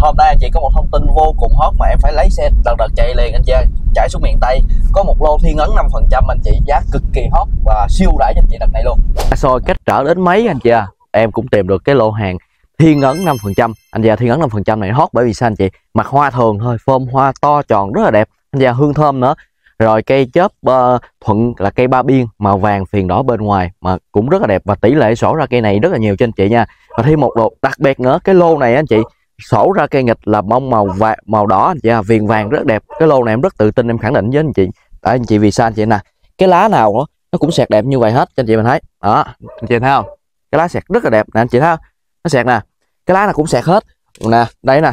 hôm nay chị có một thông tin vô cùng hot mà em phải lấy xe đợt đợt chạy liền anh chị ơi chạy xuống miền tây có một lô thiên ấn 5% phần trăm anh chị giá cực kỳ hot và siêu rẻ cho anh chị đợt này luôn soi à, cách trở đến mấy anh chị à em cũng tìm được cái lô hàng thiên ấn 5% phần trăm anh già thiên ấn 5% phần trăm này hot bởi vì sao anh chị mặt hoa thường thôi phơm hoa to tròn rất là đẹp anh già hương thơm nữa rồi cây chớp uh, thuận là cây ba biên màu vàng phiền đỏ bên ngoài mà cũng rất là đẹp và tỷ lệ sổ ra cây này rất là nhiều cho anh chị nha và thêm một lô đặc biệt nữa cái lô này anh chị sổ ra cây nghịch là bông màu vàng, màu đỏ anh chị à, viền vàng rất đẹp cái lô này em rất tự tin em khẳng định với anh chị tại anh chị vì sao anh chị nè cái lá nào đó nó cũng sẹt đẹp như vậy hết cho anh chị mình thấy đó anh chị thấy không cái lá sẹt rất là đẹp nè anh chị thấy không nó sẹt nè cái lá nào cũng sẹt hết nè đây nè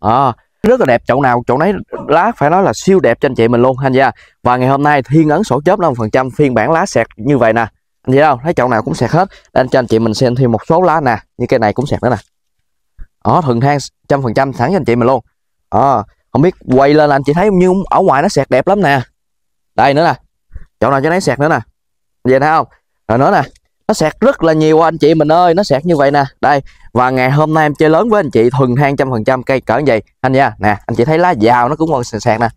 à, rất là đẹp chậu nào chậu nấy lá phải nói là siêu đẹp cho anh chị mình luôn anh chị à. và ngày hôm nay thiên ấn sổ chớp năm phần trăm phiên bản lá sẹt như vậy nè anh chị thấy không thấy chậu nào cũng sẹt hết nên cho anh chị mình xem thêm một số lá nè như cây này cũng sẹt nữa nè đó ờ, thuận thang trăm phần trăm thẳng cho anh chị mình luôn à, không biết quay lên là anh chị thấy như ở ngoài nó sẹt đẹp lắm nè đây nữa nè chỗ nào cho nấy sẹt nữa nè về thấy không rồi nữa nè nó sẹt rất là nhiều anh chị mình ơi nó sẹt như vậy nè đây và ngày hôm nay em chơi lớn với anh chị thuần thang trăm phần trăm cây cỡ như vậy anh nha nè anh chị thấy lá dào nó cũng còn sẹt sẹt nè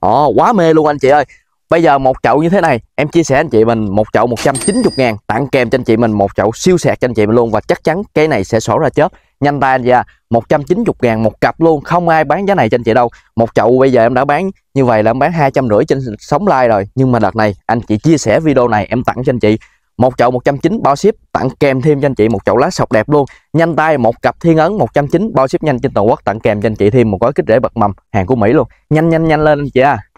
ồ ờ, quá mê luôn anh chị ơi Bây giờ một chậu như thế này em chia sẻ anh chị mình một chậu 190 ngàn tặng kèm cho anh chị mình một chậu siêu sẹt cho anh chị mình luôn và chắc chắn cái này sẽ sổ ra chớp nhanh tay anh chị à 190 ngàn một cặp luôn không ai bán giá này cho anh chị đâu một chậu bây giờ em đã bán như vậy là em bán hai trăm rưỡi trên sóng like rồi nhưng mà đợt này anh chị chia sẻ video này em tặng cho anh chị một chậu một 190 bao ship tặng kèm thêm cho anh chị một chậu lá sọc đẹp luôn nhanh tay một cặp thiên ấn một 190 bao ship nhanh trên toàn quốc tặng kèm cho anh chị thêm một gói kích rễ bật mầm hàng của Mỹ luôn nhanh nhanh nhanh lên anh chị à